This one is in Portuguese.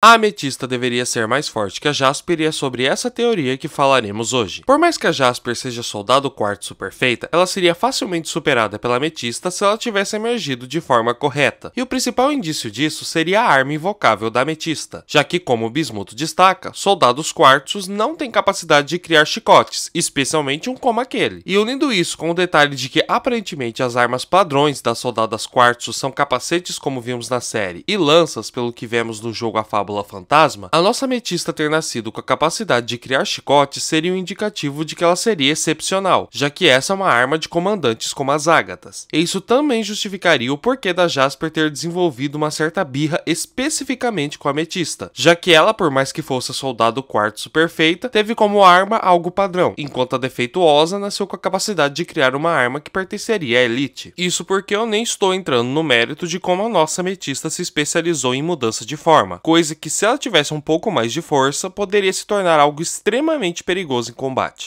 A ametista deveria ser mais forte que a Jasper e é sobre essa teoria que falaremos hoje. Por mais que a Jasper seja soldado quartzo perfeita, ela seria facilmente superada pela ametista se ela tivesse emergido de forma correta. E o principal indício disso seria a arma invocável da ametista, já que, como o Bismuto destaca, soldados quartzos não têm capacidade de criar chicotes, especialmente um como aquele. E unindo isso com o detalhe de que aparentemente as armas padrões das soldadas quartzos são capacetes como vimos na série e lanças pelo que vemos no jogo a favor fábula fantasma, a nossa ametista ter nascido com a capacidade de criar chicotes seria um indicativo de que ela seria excepcional, já que essa é uma arma de comandantes como as ágatas. E isso também justificaria o porquê da Jasper ter desenvolvido uma certa birra especificamente com a ametista, já que ela, por mais que fosse a soldado quartzo perfeita, teve como arma algo padrão, enquanto a defeituosa nasceu com a capacidade de criar uma arma que pertenceria à elite. Isso porque eu nem estou entrando no mérito de como a nossa ametista se especializou em mudança de forma, coisa que, se ela tivesse um pouco mais de força, poderia se tornar algo extremamente perigoso em combate.